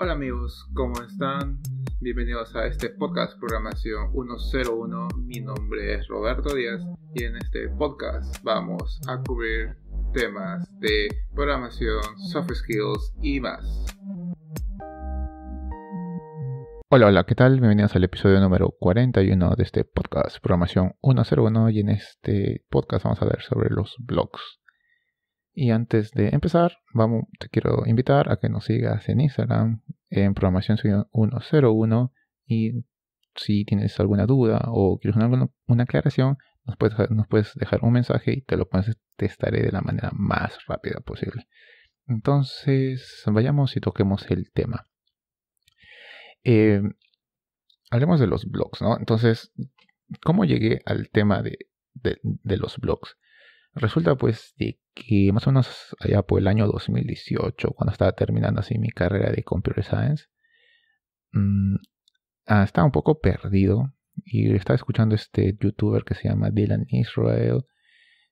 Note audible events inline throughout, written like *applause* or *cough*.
Hola amigos, ¿cómo están? Bienvenidos a este podcast Programación 101. Mi nombre es Roberto Díaz y en este podcast vamos a cubrir temas de programación, soft skills y más. Hola, hola, ¿qué tal? Bienvenidos al episodio número 41 de este podcast Programación 101 y en este podcast vamos a ver sobre los blogs. Y antes de empezar, te quiero invitar a que nos sigas en Instagram, en programación 101, y si tienes alguna duda o quieres una, aclaración, nos puedes, nos puedes, dejar un mensaje y te lo contestaré de la manera más rápida posible. Entonces, vayamos y toquemos el tema. Em, hablemos de los blogs, ¿no? Entonces, ¿cómo llegué al tema de los blogs? Resulta pues de que más o menos allá por el año 2018, cuando estaba terminando así mi carrera de Computer Science, mm, ah, estaba un poco perdido y estaba escuchando este youtuber que se llama Dylan Israel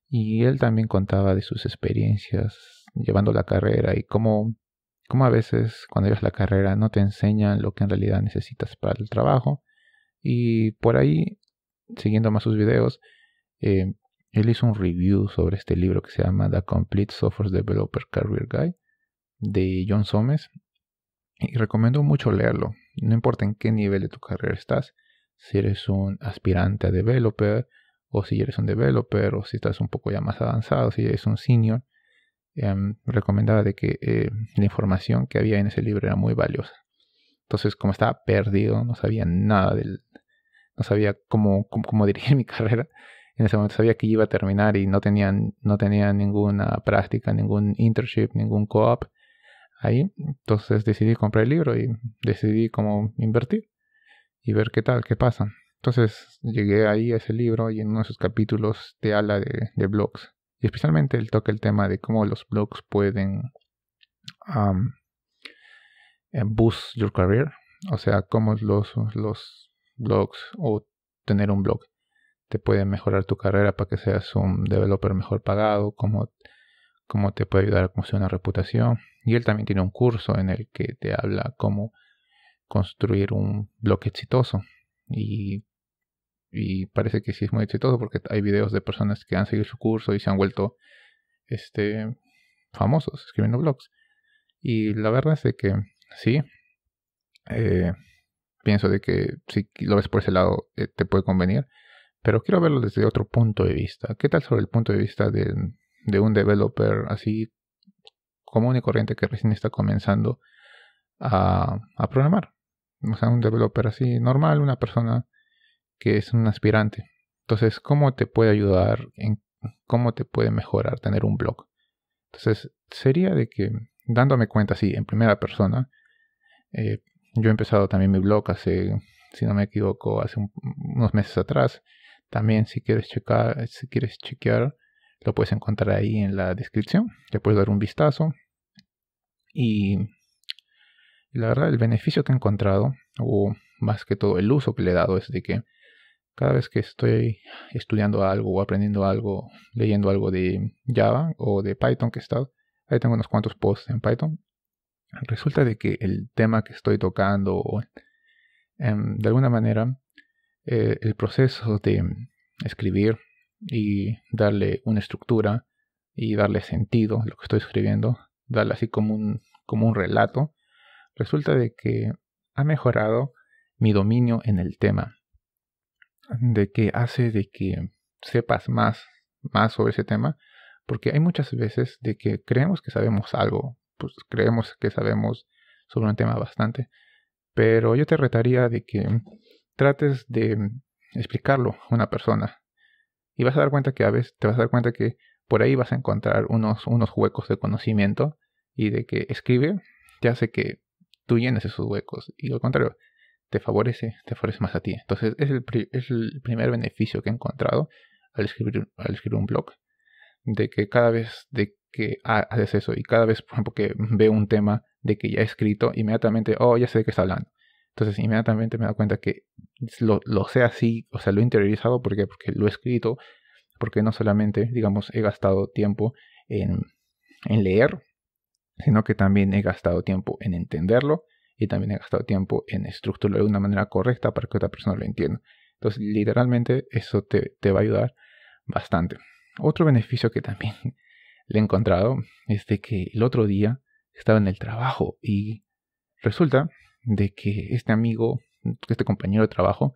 y él también contaba de sus experiencias llevando la carrera y cómo, cómo a veces cuando llevas la carrera no te enseñan lo que en realidad necesitas para el trabajo y por ahí, siguiendo más sus videos, eh, él hizo un review sobre este libro que se llama The Complete Software Developer Career Guide de John Somes y recomiendo mucho leerlo. No importa en qué nivel de tu carrera estás, si eres un aspirante a developer o si eres un developer o si estás un poco ya más avanzado, si eres un senior, em, recomendaba de que eh, la información que había en ese libro era muy valiosa. Entonces, como estaba perdido, no sabía nada del, no sabía cómo, cómo *laughs* dirigir mi carrera, en ese momento sabía que iba a terminar y no tenía, no tenía ninguna práctica, ningún internship, ningún co-op ahí. Entonces decidí comprar el libro y decidí cómo invertir y ver qué tal, qué pasa. Entonces llegué ahí a ese libro y en uno de sus capítulos te habla de, blogs. Y especialmente él toca el tema de cómo los blogs pueden eh, boost your career. O sea, cómo los, los blogs o tener un blog te puede mejorar tu carrera para que seas un developer mejor pagado, cómo, te puede ayudar a construir una reputación. Y él también tiene un curso en el que te habla cómo construir un blog exitoso. Y, parece que sí es muy exitoso porque hay videos de personas que han seguido su curso y se han vuelto este, famosos escribiendo blogs. Y la verdad es que sí, eh, pienso de que si lo ves por ese lado eh, te puede convenir pero quiero verlo desde otro punto de vista. ¿Qué tal sobre el punto de vista de, un developer así común y corriente que recién está comenzando a, programar? O sea, un developer así normal, una persona que es un aspirante. Entonces, ¿cómo te puede ayudar? En, ¿Cómo te puede mejorar tener un blog? Entonces, sería de que, dándome cuenta así, en primera persona, eh, yo he empezado también mi blog hace, si no me equivoco, hace unos meses atrás. También si quieres checar, si quieres chequear, lo puedes encontrar ahí en la descripción. te puedes dar un vistazo. Y la verdad, el beneficio que he encontrado, o más que todo el uso que le he dado, es de que cada vez que estoy estudiando algo o aprendiendo algo, leyendo algo de Java o de Python que he estado, ahí tengo unos cuantos posts en Python, resulta de que el tema que estoy tocando, em, de alguna manera, eh, el proceso de escribir y darle una estructura y darle sentido a lo que estoy escribiendo, darle así como un, como un relato, resulta de que ha mejorado mi dominio en el tema, de que hace de que sepas más, más sobre ese tema, porque hay muchas veces de que creemos que sabemos algo, pues creemos que sabemos sobre un tema bastante, pero yo te retaría de que trates de explicarlo a una persona. Y vas a dar cuenta que a veces te vas a dar cuenta que por ahí vas a encontrar unos, unos huecos de conocimiento y de que escribe te hace que tú llenes esos huecos y al contrario, te favorece, te favorece más a ti. Entonces es el, es el primer beneficio que he encontrado al escribir, al escribir un blog, de que cada vez de que haces eso y cada vez, por ejemplo, que veo un tema de que ya he escrito, inmediatamente, oh, ya sé de qué está hablando. Entonces inmediatamente me da cuenta que lo, sé así, o sea, lo he interiorizado porque lo he escrito, porque no solamente, digamos, he gastado tiempo en, en leer, sino que también he gastado tiempo en entenderlo y también he gastado tiempo en estructurarlo de una manera correcta para que otra persona lo entienda. Entonces, literalmente, eso te, te va a ayudar bastante. Otro beneficio que también *laughs* le he encontrado es de que el otro día estaba en el trabajo y resulta de que este amigo este compañero de trabajo,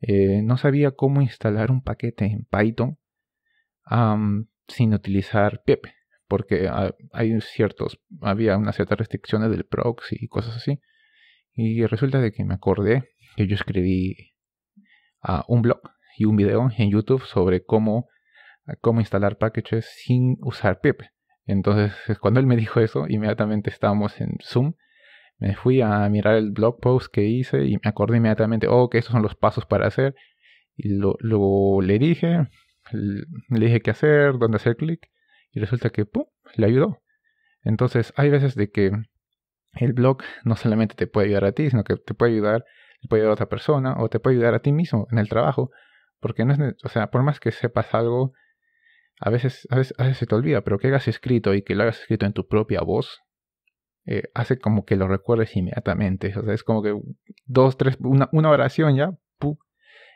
eh, no sabía cómo instalar un paquete en Python sin utilizar PIP, porque ah, hay ciertos, había unas ciertas restricciones del proxy y cosas así. Y resulta de que me acordé que yo escribí ah, un blog y un video en YouTube sobre cómo, cómo instalar packages sin usar PIP. Entonces, cuando él me dijo eso, inmediatamente estábamos en Zoom me fui a mirar el blog post que hice y me acordé inmediatamente, oh, que estos son los pasos para hacer. Y lo, le dije, le dije qué hacer, dónde hacer clic, y resulta que, ¡pum!, le ayudó. Entonces, hay veces de que el blog no solamente te puede ayudar a ti, sino que te puede ayudar, puede ayudar a otra persona o te puede ayudar a ti mismo en el trabajo. Porque no es, o sea, por más que sepas algo, a veces, a veces, a veces se te olvida, pero que hagas escrito y que lo hagas escrito en tu propia voz, eh, hace como que lo recuerdes inmediatamente. O sea, es como que dos, tres, una, oración ya,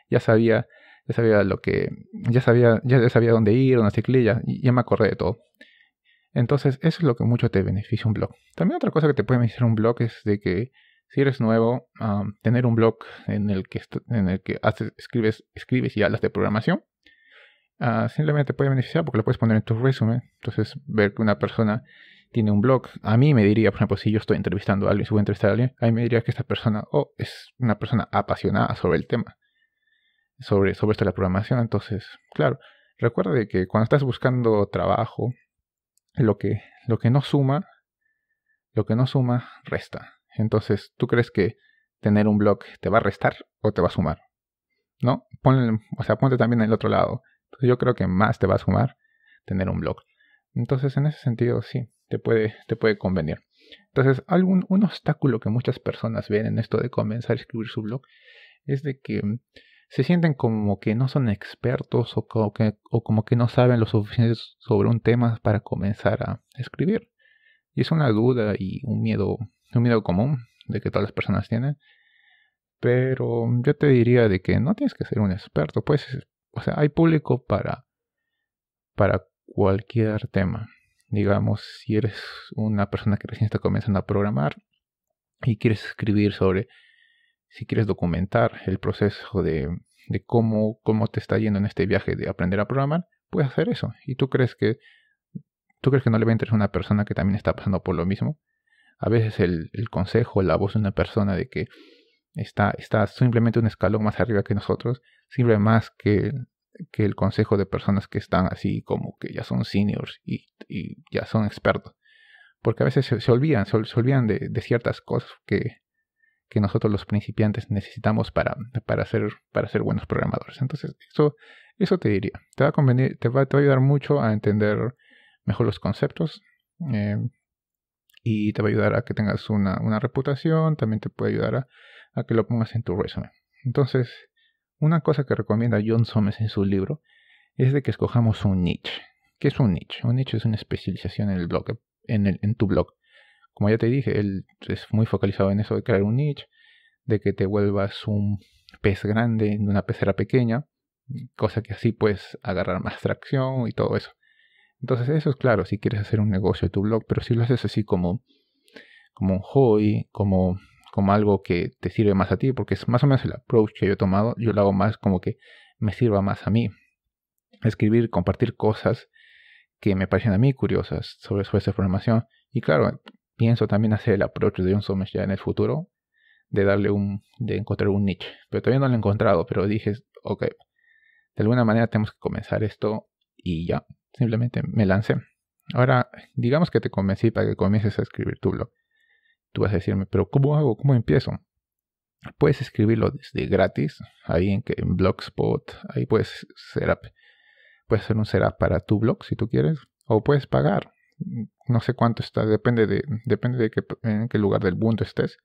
ya sabía, ya sabía lo que, ya sabía, ya sabía dónde ir, una ciclilla ya, ya me acordé de todo. Entonces, eso es lo que mucho te beneficia un blog. También otra cosa que te puede beneficiar un blog es de que si eres nuevo, ah, tener un blog en el que, en el que escribes, escribes y hablas de programación, ah, simplemente te puede beneficiar porque lo puedes poner en tu resumen. Entonces, ver que una persona tiene un blog, a mí me diría, por ejemplo, si yo estoy entrevistando a alguien, si voy a entrevistar a alguien, a mí me diría que esta persona oh, es una persona apasionada sobre el tema, sobre, sobre esto de la programación. Entonces, claro, recuerda que cuando estás buscando trabajo, lo que, lo que no suma, lo que no suma, resta. Entonces, ¿tú crees que tener un blog te va a restar o te va a sumar? ¿No? o sea, ponte también en el otro lado. Entonces, yo creo que más te va a sumar tener un blog. Entonces, en ese sentido, sí, te puede, te puede convenir. Entonces, algún, un obstáculo que muchas personas ven en esto de comenzar a escribir su blog es de que mm, se sienten como que no son expertos o como que, no saben lo suficiente sobre un tema para comenzar a escribir. Y es una duda y un miedo, un miedo común de que todas las personas tienen. Pero mm, yo te diría de que no tienes que ser un experto, pues, o sea, hay público para, para cualquier tema digamos, si eres una persona que recién está comenzando a programar y quieres escribir sobre, si quieres documentar el proceso de, cómo, cómo te está yendo en este viaje de aprender a programar, puedes hacer eso. Y tú crees que tú crees que no le va a interesar a una persona que también está pasando por lo mismo. A veces el, el consejo, la voz de una persona de que está, está simplemente un escalón más arriba que nosotros, sirve más que que el consejo de personas que están así como que ya son seniors y, ya son expertos. Porque a veces se, olvidan, se, olvidan de, ciertas cosas que, que, nosotros los principiantes necesitamos para, para, ser, para ser buenos programadores. Entonces, eso, eso te diría. Te va a convenir, te va, a ayudar mucho a entender mejor los conceptos. Eh, y te va a ayudar a que tengas una, una reputación, también te puede ayudar a, a que lo pongas en tu resumen. Entonces, una cosa que recomienda John Somers en su libro es de que escojamos un niche. ¿Qué es un niche? Un niche es una especialización en el blog, en, el, en tu blog. Como ya te dije, él es muy focalizado en eso de crear un niche, de que te vuelvas un pez grande en una pecera pequeña, cosa que así puedes agarrar más tracción y todo eso. Entonces eso es claro si quieres hacer un negocio de tu blog, pero si lo haces así como, como un hobby, como como algo que te sirve más a ti, porque es más o menos el approach que yo he tomado, yo lo hago más como que me sirva más a mí. Escribir, compartir cosas que me parecen a mí curiosas sobre, su formación. Y claro, pienso también hacer el approach de un Somers ya en el futuro, de darle un, de encontrar un niche. Pero todavía no lo he encontrado, pero dije, ok, de alguna manera tenemos que comenzar esto y ya, simplemente me lancé. Ahora, digamos que te convencí para que comiences a escribir tu blog. Tú vas a decirme, pero ¿cómo hago? ¿Cómo empiezo? Puedes escribirlo desde gratis, ahí en, en Blogspot, ahí puedes será hacer un setup para tu blog si tú quieres, o puedes pagar. No sé cuánto está, depende de, depende de qué, en qué lugar del mundo estés.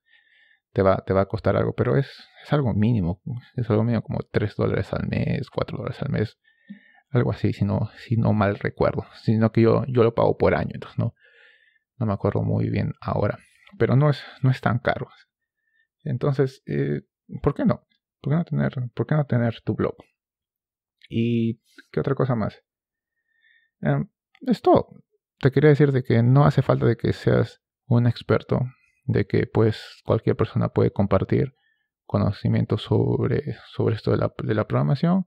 Te va, te va a costar algo, pero es, es algo mínimo, es algo mínimo como 3 dólares al mes, 4 dólares al mes, algo así, si no, si no mal recuerdo, sino que yo, yo lo pago por año, entonces no, no me acuerdo muy bien ahora pero no es, no es tan caro. Entonces, eh, ¿por qué no? ¿Por qué no, tener, ¿Por qué no tener tu blog? ¿Y qué otra cosa más? Em, es todo. Te quería decir de que no hace falta de que seas un experto, de que pues cualquier persona puede compartir conocimientos sobre, sobre esto de la, de la programación.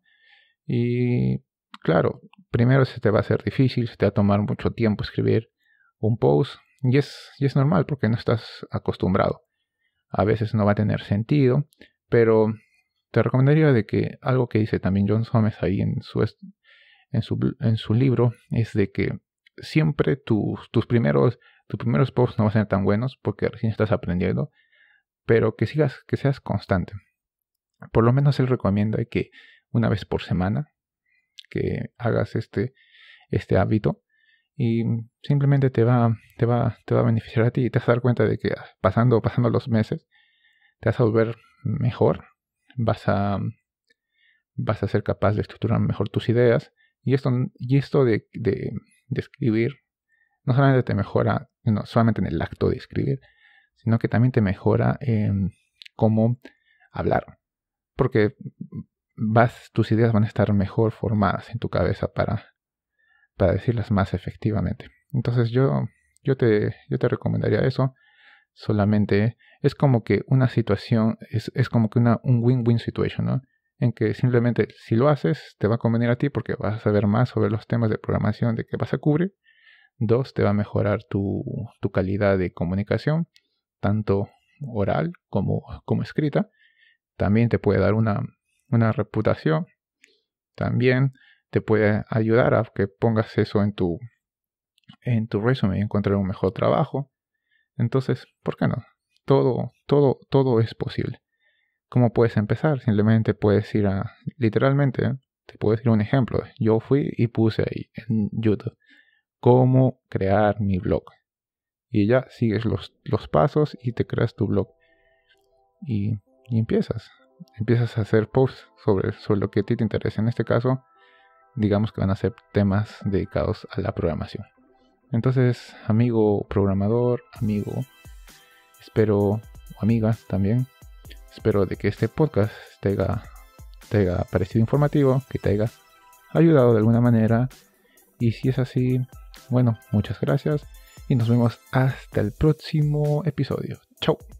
Y claro, primero se te va a hacer difícil, se te va a tomar mucho tiempo escribir un post, y es, normal porque no estás acostumbrado. A veces no va a tener sentido, pero te recomendaría de que algo que dice también John Somers ahí en su, en en su libro es de que siempre tus, tus, primeros, tus primeros posts no van a ser tan buenos porque recién estás aprendiendo, pero que sigas, que seas constante. Por lo menos él recomienda que una vez por semana que hagas este, este hábito y simplemente te va, te va, a beneficiar a ti y te vas a dar cuenta de que pasando, pasando los meses, te vas a volver mejor, vas a, vas a ser capaz de estructurar mejor tus ideas y esto, y esto de, de escribir no solamente te mejora, no solamente en el acto de escribir, sino que también te mejora en cómo hablar, porque vas, tus ideas van a estar mejor formadas en tu cabeza para para decirlas más efectivamente. Entonces yo, yo, te, yo te recomendaría eso. Solamente es como que una situación, es, como que una, un win-win situation, ¿no? En que simplemente si lo haces, te va a convenir a ti porque vas a saber más sobre los temas de programación de que vas a cubrir. Dos, te va a mejorar tu, calidad de comunicación, tanto oral como, como escrita. También te puede dar una, una reputación. También te puede ayudar a que pongas eso en tu, en tu resumen y encontrar un mejor trabajo. Entonces, ¿por qué no? Todo, todo, todo es posible. ¿Cómo puedes empezar? Simplemente puedes ir a, literalmente, te puedo decir un ejemplo. Yo fui y puse ahí en YouTube cómo crear mi blog. Y ya sigues los, los pasos y te creas tu blog. Y, empiezas. Empiezas a hacer posts sobre, sobre lo que a ti te interesa. En este caso, digamos que van a ser temas dedicados a la programación. Entonces, amigo programador, amigo, espero, amiga también, espero de que este podcast te haya, parecido informativo, que te haya ayudado de alguna manera. Y si es así, bueno, muchas gracias y nos vemos hasta el próximo episodio. Chao.